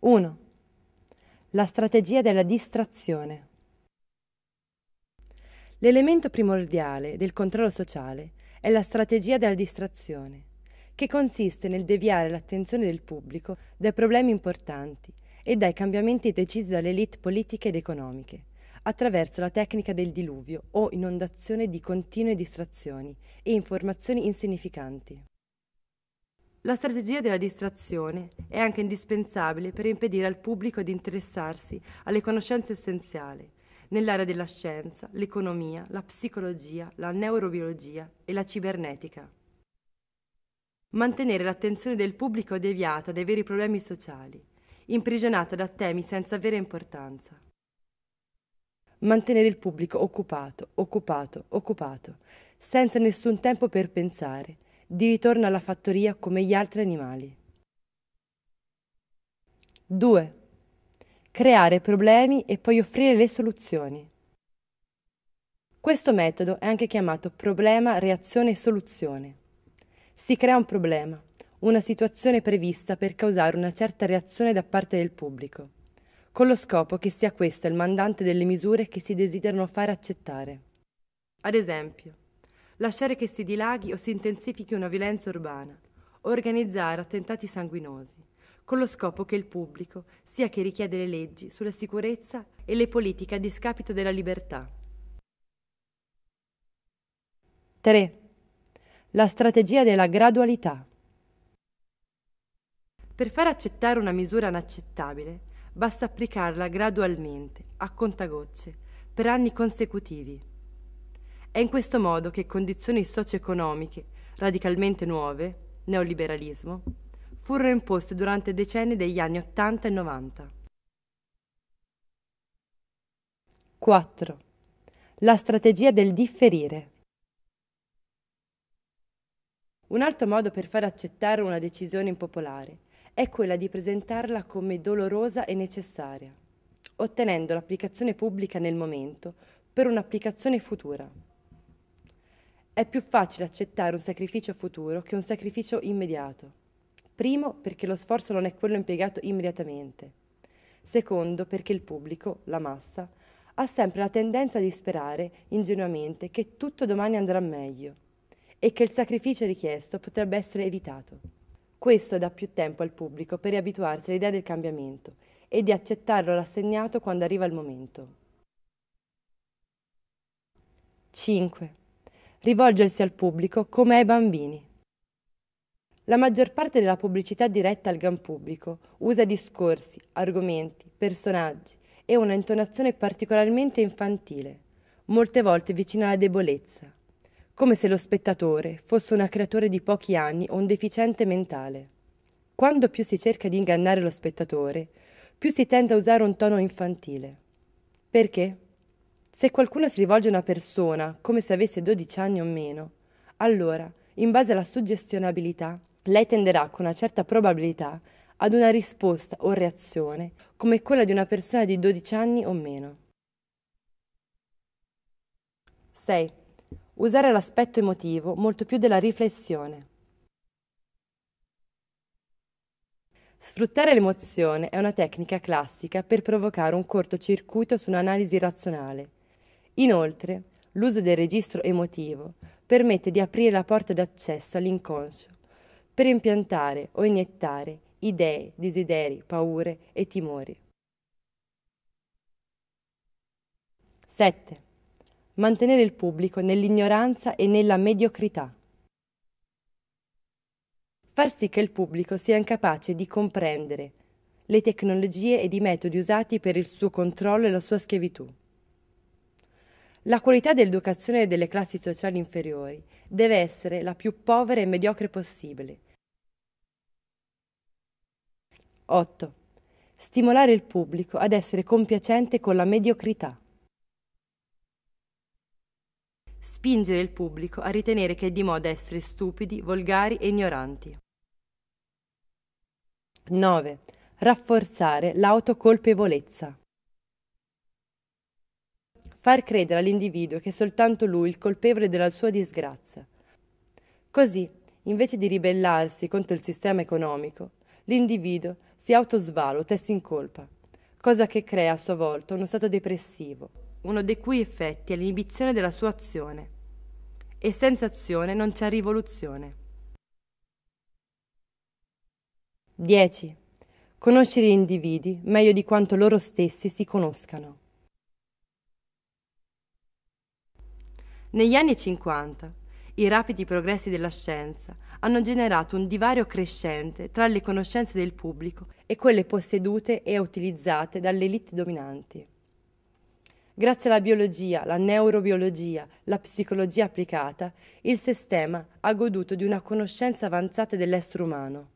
1. La strategia della distrazione. L'elemento primordiale del controllo sociale è la strategia della distrazione, che consiste nel deviare l'attenzione del pubblico dai problemi importanti e dai cambiamenti decisi dalle elite politiche ed economiche, attraverso la tecnica del diluvio o inondazione di continue distrazioni e informazioni insignificanti. La strategia della distrazione è anche indispensabile per impedire al pubblico di interessarsi alle conoscenze essenziali nell'area della scienza, l'economia, la psicologia, la neurobiologia e la cibernetica. Mantenere l'attenzione del pubblico deviata dai veri problemi sociali, imprigionata da temi senza vera importanza. Mantenere il pubblico occupato, occupato, occupato, senza nessun tempo per pensare, di ritorno alla fattoria come gli altri animali. 2. Creare problemi e poi offrire le soluzioni. Questo metodo è anche chiamato problema, reazione e soluzione. Si crea un problema, una situazione prevista per causare una certa reazione da parte del pubblico, con lo scopo che sia questo il mandante delle misure che si desiderano fare accettare. Ad esempio, lasciare che si dilaghi o si intensifichi una violenza urbana, organizzare attentati sanguinosi, con lo scopo che il pubblico sia che richiede le leggi sulla sicurezza e le politiche a discapito della libertà. 3. La strategia della gradualità. Per far accettare una misura inaccettabile, basta applicarla gradualmente, a contagocce, per anni consecutivi. È in questo modo che condizioni socio-economiche radicalmente nuove, neoliberalismo, furono imposte durante decenni degli anni 80 e 90. 4. La strategia del differire. Un altro modo per far accettare una decisione impopolare è quella di presentarla come dolorosa e necessaria, ottenendo l'applicazione pubblica nel momento per un'applicazione futura. È più facile accettare un sacrificio futuro che un sacrificio immediato. Primo, perché lo sforzo non è quello impiegato immediatamente. Secondo, perché il pubblico, la massa, ha sempre la tendenza di sperare ingenuamente che tutto domani andrà meglio e che il sacrificio richiesto potrebbe essere evitato. Questo dà più tempo al pubblico per riabituarsi all'idea del cambiamento e di accettarlo rassegnato quando arriva il momento. 5 rivolgersi al pubblico come ai bambini. La maggior parte della pubblicità diretta al gran pubblico usa discorsi, argomenti, personaggi e una intonazione particolarmente infantile, molte volte vicina alla debolezza, come se lo spettatore fosse una creatura di pochi anni o un deficiente mentale. Quando più si cerca di ingannare lo spettatore, più si tende a usare un tono infantile. Perché? Se qualcuno si rivolge a una persona come se avesse 12 anni o meno, allora, in base alla suggestionabilità, lei tenderà con una certa probabilità ad una risposta o reazione come quella di una persona di 12 anni o meno. 6. Usare l'aspetto emotivo molto più della riflessione. Sfruttare l'emozione è una tecnica classica per provocare un cortocircuito su un'analisi razionale Inoltre, l'uso del registro emotivo permette di aprire la porta d'accesso all'inconscio per impiantare o iniettare idee, desideri, paure e timori. 7. Mantenere il pubblico nell'ignoranza e nella mediocrità. Far sì che il pubblico sia incapace di comprendere le tecnologie ed i metodi usati per il suo controllo e la sua schiavitù. La qualità dell'educazione delle classi sociali inferiori deve essere la più povera e mediocre possibile. 8. Stimolare il pubblico ad essere compiacente con la mediocrità. Spingere il pubblico a ritenere che è di moda essere stupidi, volgari e ignoranti. 9. Rafforzare l'autocolpevolezza far credere all'individuo che è soltanto lui il colpevole della sua disgrazia. Così, invece di ribellarsi contro il sistema economico, l'individuo si autosvaluta e si incolpa, cosa che crea a sua volta uno stato depressivo, uno dei cui effetti è l'inibizione della sua azione. E senza azione non c'è rivoluzione. 10. Conoscere gli individui meglio di quanto loro stessi si conoscano. Negli anni 50 i rapidi progressi della scienza hanno generato un divario crescente tra le conoscenze del pubblico e quelle possedute e utilizzate dalle elite dominanti. Grazie alla biologia, la neurobiologia, la psicologia applicata, il sistema ha goduto di una conoscenza avanzata dell'essere umano,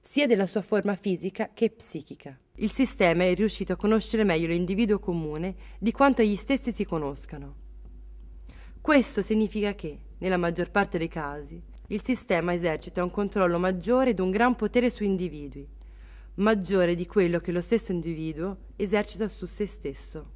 sia della sua forma fisica che psichica. Il sistema è riuscito a conoscere meglio l'individuo comune di quanto gli stessi si conoscano. Questo significa che, nella maggior parte dei casi, il sistema esercita un controllo maggiore ed un gran potere su individui, maggiore di quello che lo stesso individuo esercita su se stesso.